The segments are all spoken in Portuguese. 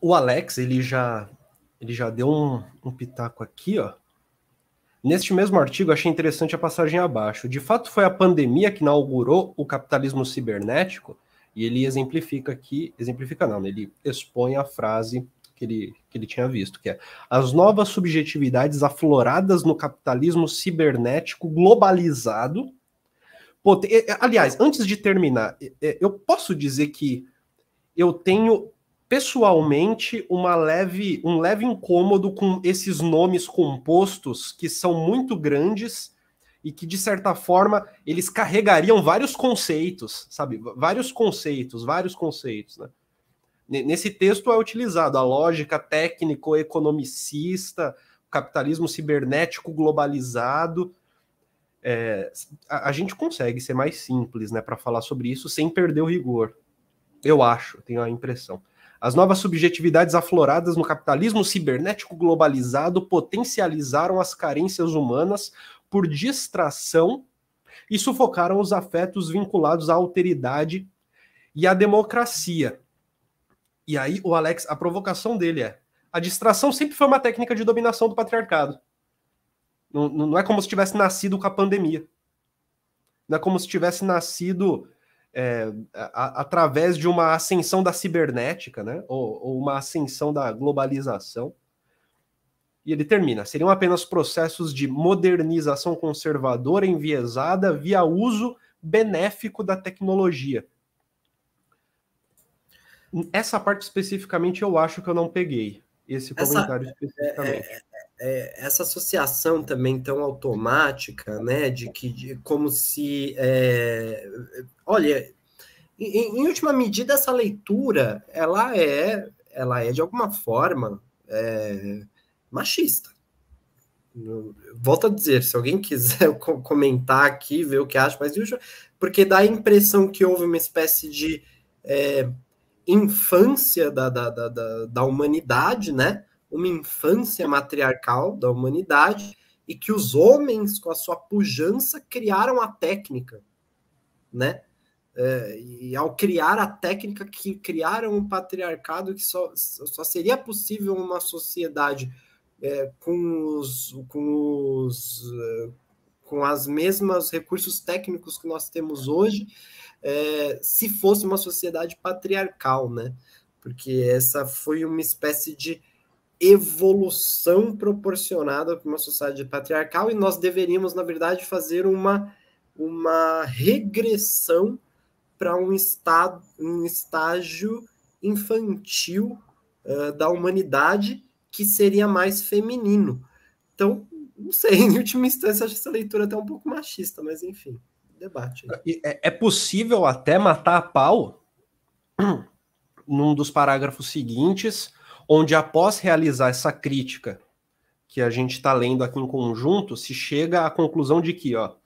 o Alex, ele já, ele já deu um, um pitaco aqui, ó. Neste mesmo artigo, achei interessante a passagem abaixo. De fato, foi a pandemia que inaugurou o capitalismo cibernético, e ele exemplifica aqui, exemplifica não, né? ele expõe a frase que ele, que ele tinha visto, que é as novas subjetividades afloradas no capitalismo cibernético globalizado. Aliás, antes de terminar, eu posso dizer que eu tenho pessoalmente uma leve, um leve incômodo com esses nomes compostos que são muito grandes e que de certa forma eles carregariam vários conceitos, sabe? Vários conceitos, vários conceitos, né? Nesse texto é utilizado a lógica técnico-economicista, capitalismo cibernético globalizado. É, a, a, gente consegue ser mais simples né, para falar sobre isso sem perder o rigor. Eu acho, tenho a impressão. As novas subjetividades afloradas no capitalismo cibernético globalizado potencializaram as carências humanas por distração e sufocaram os afetos vinculados à alteridade e à democracia. E aí, o Alex, a provocação dele é: a distração sempre foi uma técnica de dominação do patriarcado. Não, não é como se tivesse nascido com a pandemia. Não é como se tivesse nascido é, a, através de uma ascensão da cibernética, né? Ou, ou, uma ascensão da globalização. E ele termina: seriam apenas processos de modernização conservadora enviesada via uso benéfico da tecnologia. Essa parte especificamente eu acho que eu não peguei esse comentário essa, é, especificamente. É, é, é, essa associação também tão automática, né, de que de, como se, é, olha, em, em, última medida essa leitura, ela é, ela é de alguma forma é, machista. Volto a dizer, se alguém quiser comentar aqui, ver o que acha, mas porque dá a impressão que houve uma espécie de infância da, da, da, da, humanidade, né? Uma infância matriarcal da humanidade e que os homens, com a sua pujança, criaram a técnica, né? É, e ao criar a técnica que criaram um patriarcado que só, só seria possível uma sociedade é, com os, com os com as mesmas recursos técnicos que nós temos hoje, é, se fosse uma sociedade patriarcal, né? Porque essa foi uma espécie de evolução proporcionada para uma sociedade patriarcal e nós deveríamos, na verdade, fazer uma, uma regressão para um, estado, um estágio infantil uh, da humanidade que seria mais feminino. Então, não sei, em última instância, acho essa leitura até um pouco machista, mas enfim, debate. É, é possível até matar a pau num dos parágrafos seguintes, onde após realizar essa crítica que a gente está lendo aqui em conjunto, se chega à conclusão de que, ó,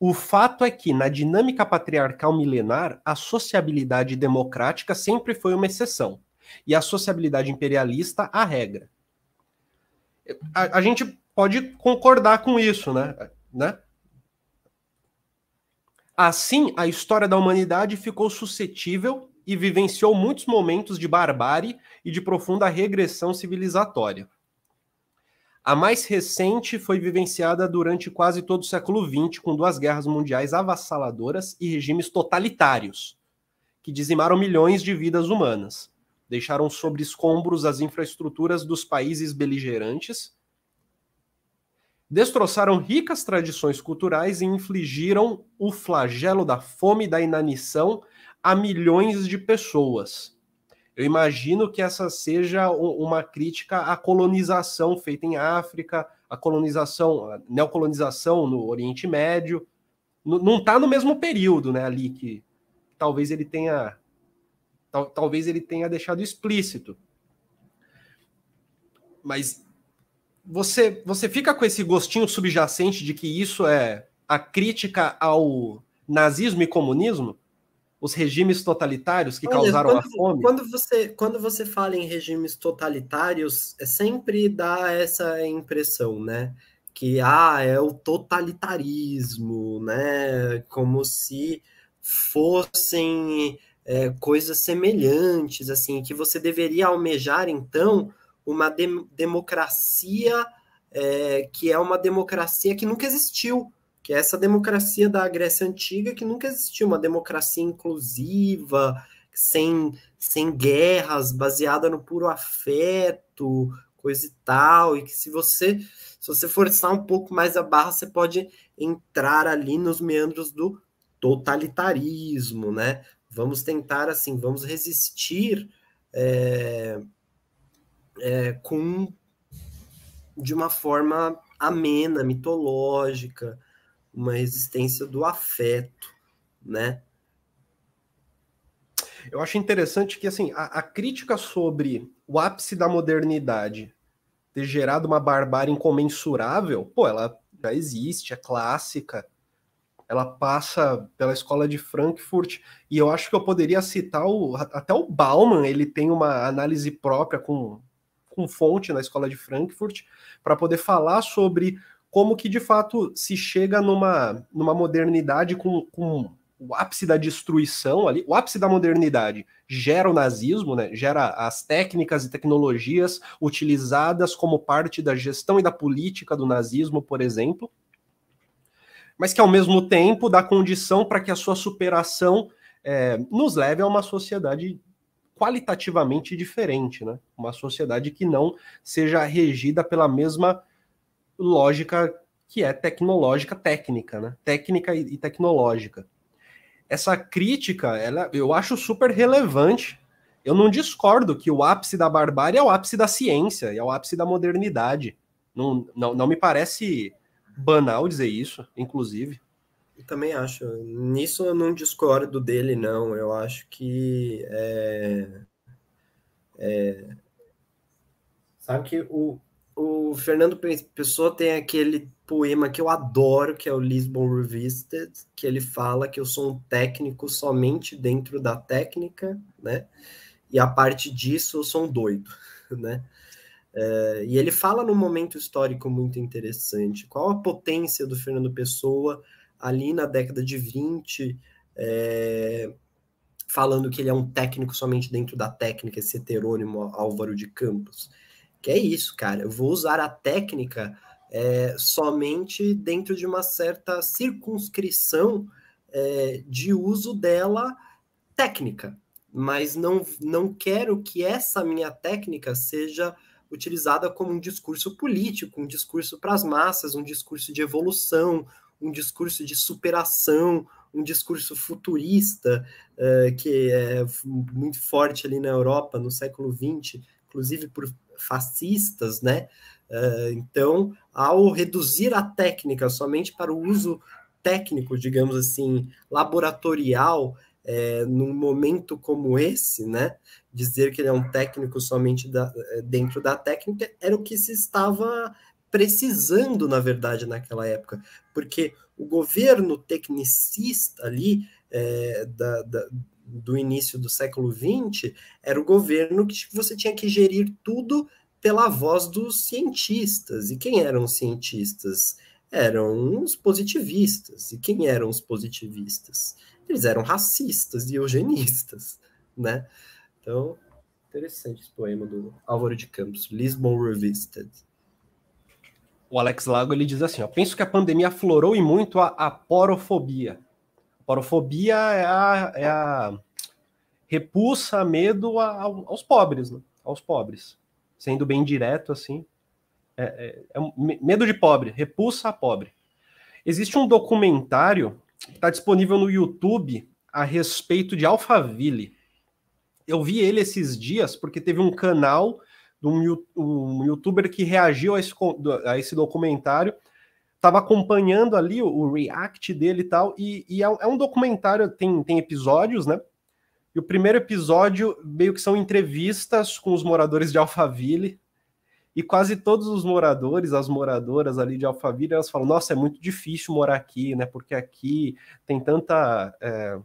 o fato é que na dinâmica patriarcal milenar, a sociabilidade democrática sempre foi uma exceção e a sociabilidade imperialista a regra. A, a gente pode concordar com isso, né? né? Assim, a história da humanidade ficou suscetível e vivenciou muitos momentos de barbárie e de profunda regressão civilizatória. A mais recente foi vivenciada durante quase todo o século XX, com duas guerras mundiais avassaladoras e regimes totalitários, que dizimaram milhões de vidas humanas, deixaram sobre escombros as infraestruturas dos países beligerantes destroçaram ricas tradições culturais e infligiram o flagelo da fome e da inanição a milhões de pessoas. Eu imagino que essa seja uma crítica à colonização feita em África, à colonização, à neocolonização no Oriente Médio. Não está no mesmo período, né, ali que talvez ele tenha tal, talvez ele tenha deixado explícito. Mas você, você fica com esse gostinho subjacente de que isso é a crítica ao nazismo e comunismo? Os regimes totalitários que Olha, causaram quando, a fome? Quando você, quando você fala em regimes totalitários, é sempre dá essa impressão, né? Que, ah, é o totalitarismo, né? Como se fossem é, coisas semelhantes, assim, que você deveria almejar, então, uma de democracia é, que é uma democracia que nunca existiu, que é essa democracia da Grécia Antiga que nunca existiu, uma democracia inclusiva, sem, sem guerras, baseada no puro afeto, coisa e tal, e que se você se você forçar um pouco mais a barra, você pode entrar ali nos meandros do totalitarismo, né? Vamos tentar assim, vamos resistir é, é, com de uma forma amena, mitológica, uma resistência do afeto, né? Eu acho interessante que assim a, a crítica sobre o ápice da modernidade ter gerado uma barbárie incomensurável, pô, ela já existe, é clássica. Ela passa pela escola de Frankfurt e eu acho que eu poderia citar o até o Bauman, ele tem uma análise própria com com fonte na escola de Frankfurt para poder falar sobre como que de fato se chega numa, numa modernidade com, com o ápice da destruição ali, o ápice da modernidade gera o nazismo, né? Gera as técnicas e tecnologias utilizadas como parte da gestão e da política do nazismo, por exemplo, mas que ao mesmo tempo dá condição para que a sua superação é, nos leve a uma sociedade qualitativamente diferente, né? Uma sociedade que não seja regida pela mesma lógica que é tecnológica técnica, né? Técnica e tecnológica. Essa crítica, ela, eu acho super relevante. Eu não discordo que o ápice da barbárie é o ápice da ciência, é o ápice da modernidade. Não, não, não me parece banal dizer isso, inclusive também acho. Nisso eu não discordo dele, não. Eu acho que. É... É... Sabe que o, o Fernando Pessoa tem aquele poema que eu adoro, que é o Lisbon Revisited, que ele fala que eu sou um técnico somente dentro da técnica, né? E a parte disso eu sou um doido, né? É, e ele fala num momento histórico muito interessante. Qual a potência do Fernando Pessoa ali na década de 20, é, eh, falando que ele é um técnico somente dentro da técnica, esse heterônimo Álvaro de Campos. Que é isso, cara. Eu vou usar a técnica é, somente dentro de uma certa circunscrição é, de uso dela técnica, mas não, não quero que essa minha técnica seja utilizada como um discurso político, um discurso para as massas, um discurso de evolução, um discurso de superação, um discurso futurista, uh, que é muito forte ali na Europa no século XX, inclusive por fascistas, né? Uh, então, ao reduzir a técnica somente para o uso técnico, digamos assim, laboratorial, é, num momento como esse, né? Dizer que ele é um técnico somente da, dentro da técnica era o que se estava precisando, na verdade, naquela época, porque o governo tecnicista ali é, da, da, do início do século XX era o governo que você tinha que gerir tudo pela voz dos cientistas. E quem eram os cientistas? Eram os positivistas. E quem eram os positivistas? Eles eram racistas e eugenistas, né? Então, interessante esse poema do Álvaro de Campos, Lisbon Revisited o Alex Lago ele diz assim: ó, penso que a pandemia aflorou e muito a aporofobia. Aporofobia é a, é a repulsa, medo a, aos pobres, né? aos pobres. Sendo bem direto assim, é, é, é, medo de pobre, repulsa a pobre. Existe um documentário que está disponível no YouTube a respeito de Alphaville. Eu vi ele esses dias porque teve um canal de um, um youtuber que reagiu a esse, a esse documentário, estava acompanhando ali o, o, react dele e tal, e, e é, é, um documentário, tem, tem episódios, né? E o primeiro episódio meio que são entrevistas com os moradores de Alphaville, e quase todos os moradores, as moradoras ali de Alphaville, elas falam, nossa, é muito difícil morar aqui, né? Porque aqui tem tanta... É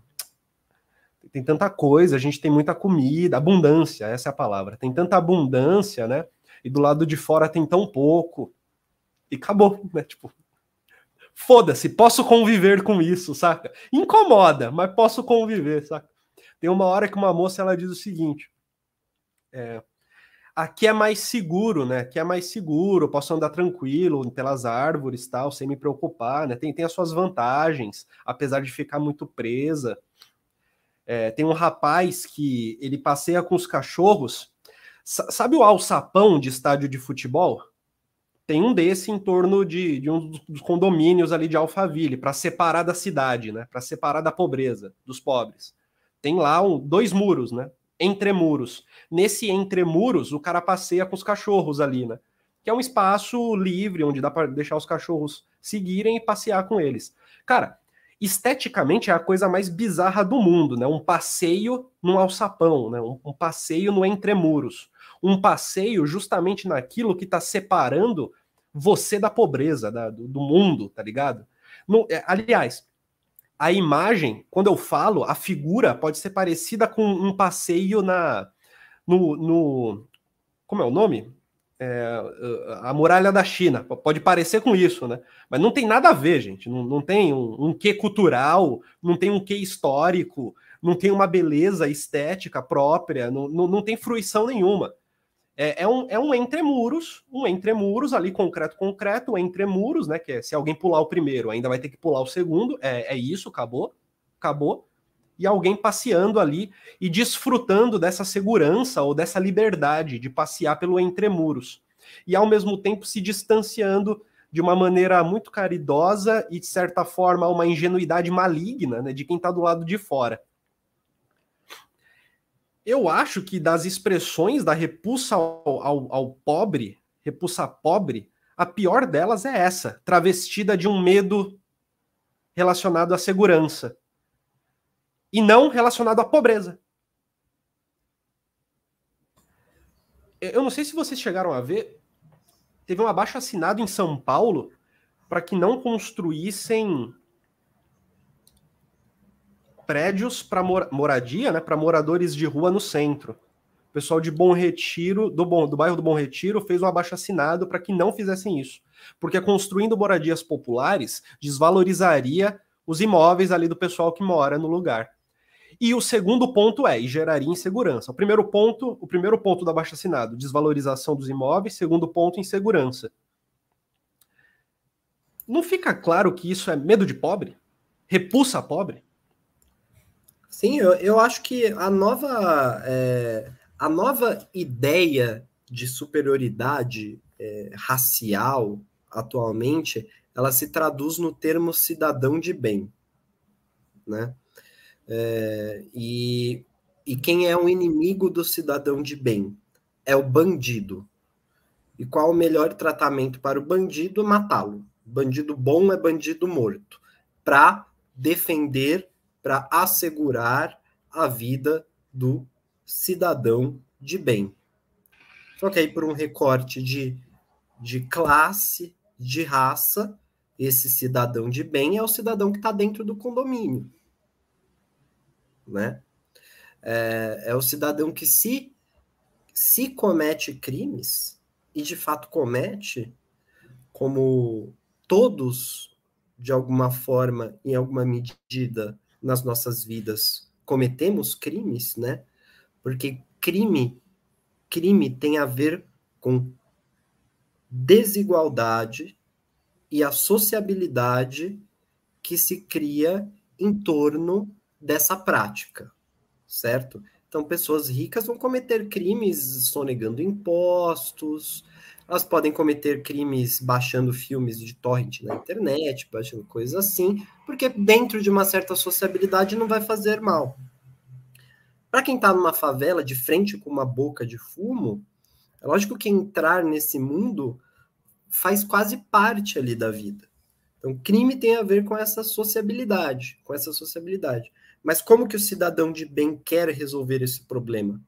tem tanta coisa, a gente tem muita comida, abundância, essa é a palavra. Tem tanta abundância, né? E do lado de fora tem tão pouco. E acabou, né? Tipo, foda-se, posso conviver com isso, saca? Incomoda, mas posso conviver, saca? Tem uma hora que uma moça ela diz o seguinte: é, aqui é mais seguro, né? Aqui é mais seguro, posso andar tranquilo pelas árvores, tal, sem me preocupar, né? Tem, tem as suas vantagens, apesar de ficar muito presa. É, tem um rapaz que ele passeia com os cachorros. sabe o alçapão de estádio de futebol? Tem um desse em torno de, de um dos condomínios ali de Alphaville, para separar da cidade, né? Para separar da pobreza, dos pobres. Tem lá um, dois muros, né? muros Nesse entre muros o cara passeia com os cachorros ali, né? Que é um espaço livre onde dá para deixar os cachorros seguirem e passear com eles. Cara, esteticamente é a coisa mais bizarra do mundo, né? Um passeio num alçapão, né? Um, um passeio no entremuros, um passeio justamente naquilo que está separando você da pobreza, da, do, do, mundo, tá ligado? No, é, aliás, a imagem, quando eu falo, a figura pode ser parecida com um passeio na no, no como é o nome? é, a muralha da China. Pode parecer com isso, né? Mas não tem nada a ver, gente. Não, não tem um, um quê cultural, não tem um quê histórico, não tem uma beleza estética própria, não, não, não tem fruição nenhuma. É, é, um, é um entremuros, um entremuros ali, concreto, concreto, entremuros, né? Que é, se alguém pular o primeiro, ainda vai ter que pular o segundo. É, é isso, acabou, acabou e alguém passeando ali e desfrutando dessa segurança ou dessa liberdade de passear pelo entremuros. E ao mesmo tempo se distanciando de uma maneira muito caridosa e, de certa forma, uma ingenuidade maligna né, de quem está do lado de fora. Eu acho que das expressões da repulsa ao, ao, ao pobre, repulsa pobre, a pior delas é essa, travestida de um medo relacionado à segurança e não relacionado à pobreza. Eu não sei se vocês chegaram a ver, teve um abaixo assinado em São Paulo para que não construíssem prédios para mor moradia, né, para moradores de rua no centro. O pessoal de Bom Retiro, do, bom, do bairro do Bom Retiro, fez um abaixo assinado para que não fizessem isso. Porque construindo moradias populares desvalorizaria os imóveis ali do pessoal que mora no lugar. E o segundo ponto é, e geraria insegurança. O primeiro ponto, o primeiro ponto da abaixo assinado, desvalorização dos imóveis, segundo ponto, insegurança. Não fica claro que isso é medo de pobre? Repulsa a pobre? Sim, eu, eu acho que a nova, é, a nova ideia de superioridade é, racial atualmente, ela se traduz no termo cidadão de bem, né? É, e, e quem é o inimigo do cidadão de bem? É o bandido. E qual o melhor tratamento para o bandido? Matá-lo. Bandido bom é bandido morto. Para defender, para assegurar a vida do cidadão de bem. Só que aí, por um recorte de, de classe, de raça, esse cidadão de bem é o cidadão que está dentro do condomínio né? É, é o cidadão que se, se comete crimes, e de fato comete, como todos, de alguma forma, em alguma medida, nas nossas vidas, cometemos crimes, né? Porque crime, crime tem a ver com desigualdade e a sociabilidade que se cria em torno dessa prática, certo? Então, pessoas ricas vão cometer crimes sonegando impostos, elas podem cometer crimes baixando filmes de torrent na internet, baixando coisas assim, porque dentro de uma certa sociabilidade não vai fazer mal. Para quem está numa favela de frente com uma boca de fumo, é lógico que entrar nesse mundo faz quase parte ali da vida. Então, crime tem a ver com essa sociabilidade, com essa sociabilidade. Mas como que o cidadão de bem quer resolver esse problema?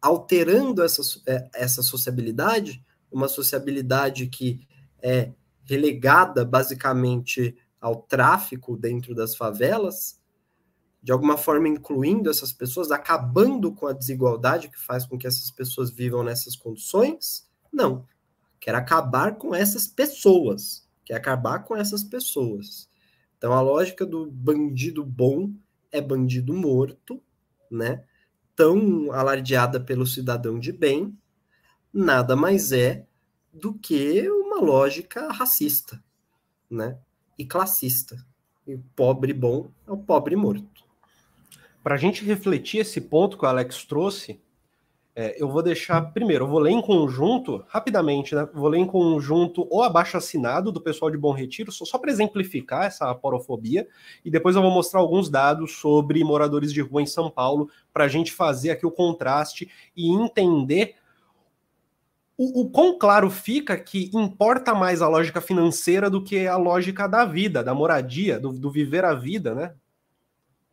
Alterando essa, é, essa sociabilidade, uma sociabilidade que é relegada basicamente ao tráfico dentro das favelas, de alguma forma incluindo essas pessoas, acabando com a desigualdade que faz com que essas pessoas vivam nessas condições? Não. Quer acabar com essas pessoas. Quer acabar com essas pessoas. Então a lógica do bandido bom é bandido morto, né? Tão alardeada pelo cidadão de bem, nada mais é do que uma lógica racista, né? E classista. E o pobre bom é o pobre morto. Para a gente refletir esse ponto que o Alex trouxe, é, eu vou deixar primeiro, eu vou ler em conjunto, rapidamente, né? Vou ler em conjunto o abaixo assinado do pessoal de Bom Retiro, só, só para exemplificar essa aporofobia, e depois eu vou mostrar alguns dados sobre moradores de rua em São Paulo, para a gente fazer aqui o contraste e entender o, o quão claro fica que importa mais a lógica financeira do que a lógica da vida, da moradia, do, do viver a vida, né?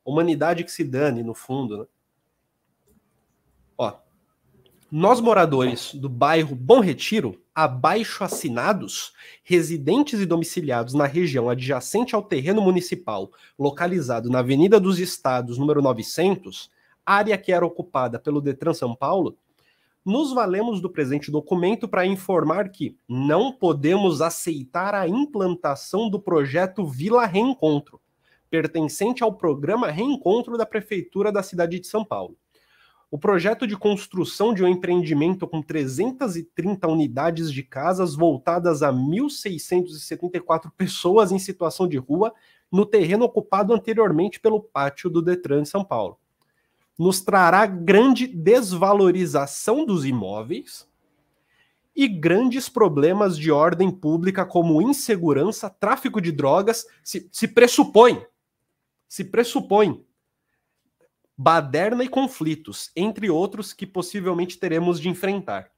Humanidade que se dane, no fundo, né? Nós, moradores do bairro Bom Retiro, abaixo assinados, residentes e domiciliados na região adjacente ao terreno municipal, localizado na Avenida dos Estados, número 900, área que era ocupada pelo Detran São Paulo, nos valemos do presente documento para informar que não podemos aceitar a implantação do projeto Vila Reencontro, pertencente ao programa Reencontro da Prefeitura da cidade de São Paulo o projeto de construção de um empreendimento com 330 unidades de casas voltadas a 1.674 pessoas em situação de rua no terreno ocupado anteriormente pelo pátio do Detran de São Paulo. Nos trará grande desvalorização dos imóveis e grandes problemas de ordem pública, como insegurança, tráfico de drogas, se, se pressupõe, se pressupõe baderna e conflitos, entre outros que possivelmente teremos de enfrentar.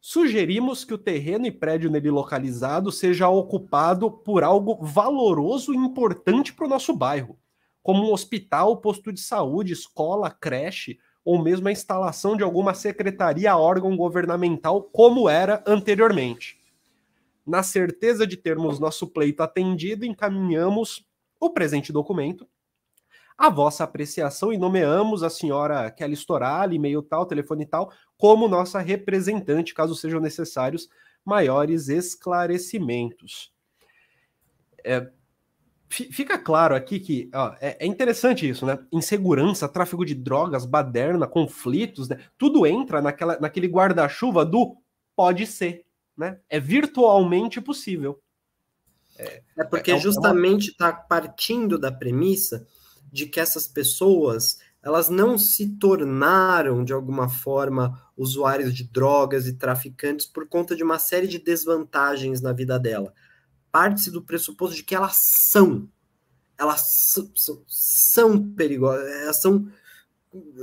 Sugerimos que o terreno e prédio nele localizado seja ocupado por algo valoroso e importante para o nosso bairro, como um hospital, posto de saúde, escola, creche ou mesmo a instalação de alguma secretaria, órgão governamental, como era anteriormente. Na certeza de termos nosso pleito atendido, encaminhamos o presente documento a vossa apreciação e nomeamos a senhora Kelly Storali, e-mail tal, telefone tal, como nossa representante, caso sejam necessários maiores esclarecimentos. É, fica claro aqui que ó, é, é, interessante isso, né? Insegurança, tráfico de drogas, baderna, conflitos, né? tudo entra naquela, naquele guarda-chuva do pode ser, né? É virtualmente possível. É, é porque é, é justamente está uma... partindo da premissa de que essas pessoas elas não se tornaram de alguma forma usuários de drogas e traficantes por conta de uma série de desvantagens na vida dela. Parte-se do pressuposto de que elas são, elas são, são perigosas, elas são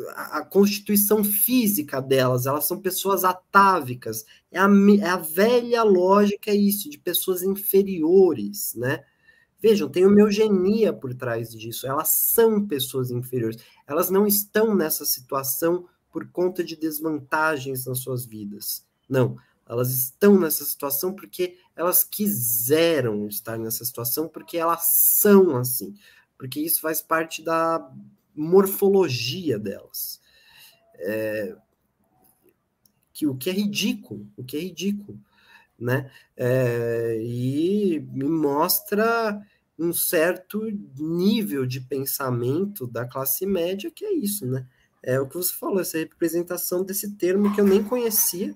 a constituição física delas, elas são pessoas atávicas. É a, é a velha lógica é isso, de pessoas inferiores, né? Vejam, tem uma eugenia por trás disso. Elas são pessoas inferiores. Elas não estão nessa situação por conta de desvantagens nas suas vidas. Não. Elas estão nessa situação porque elas quiseram estar nessa situação, porque elas são assim. Porque isso faz parte da morfologia delas. É... que, o que é ridículo, o que é ridículo, né? É... e me mostra um certo nível de pensamento da classe média, que é isso, né? É o que você falou, essa representação desse termo que eu nem conhecia,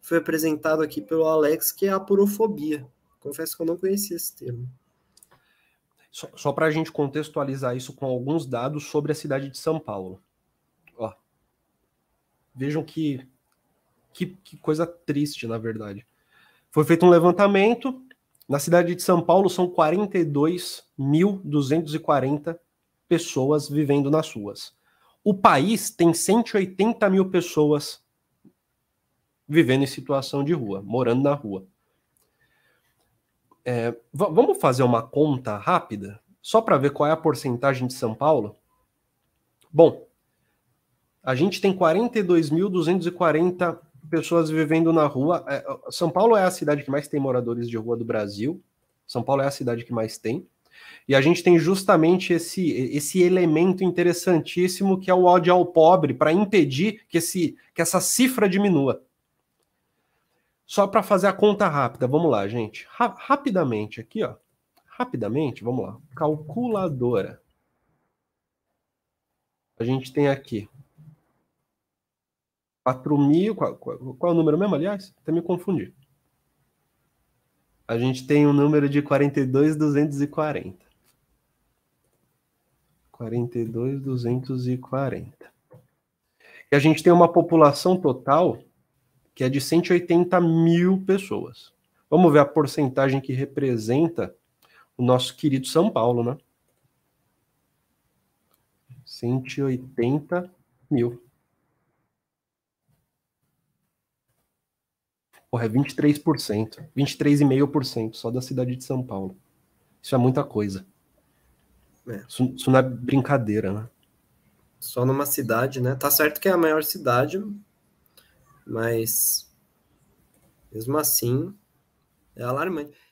foi apresentado aqui pelo Alex, que é a apurofobia. Confesso que eu não conhecia esse termo. Só, só para a gente contextualizar isso com alguns dados sobre a cidade de São Paulo. Ó, vejam que, que, que coisa triste, na verdade. Foi feito um levantamento na cidade de São Paulo, são 42.240 pessoas vivendo nas ruas. O país tem 180 mil pessoas vivendo em situação de rua, morando na rua. É, vamos fazer uma conta rápida, só para ver qual é a porcentagem de São Paulo? Bom, a gente tem 42.240 pessoas vivendo na rua. É, São Paulo é a cidade que mais tem moradores de rua do Brasil. São Paulo é a cidade que mais tem. E a gente tem justamente esse, esse elemento interessantíssimo que é o ódio ao pobre para impedir que, esse, que essa cifra diminua. Só para fazer a conta rápida, vamos lá, gente. Ra rapidamente aqui, ó. Rapidamente, vamos lá. Calculadora. A gente tem aqui 4 mil. Qual, qual, qual, é o número mesmo, aliás? Até me confundi. A gente tem um número de 42,240. 42,240. E a gente tem uma população total que é de 180 mil pessoas. Vamos ver a porcentagem que representa o nosso querido São Paulo, né? 180 mil. Porra, é 23%. 23,5% só da cidade de São Paulo. Isso é muita coisa. É. Isso, isso, não é brincadeira, né? Só numa cidade, né? Tá certo que é a maior cidade, mas mesmo assim é alarmante.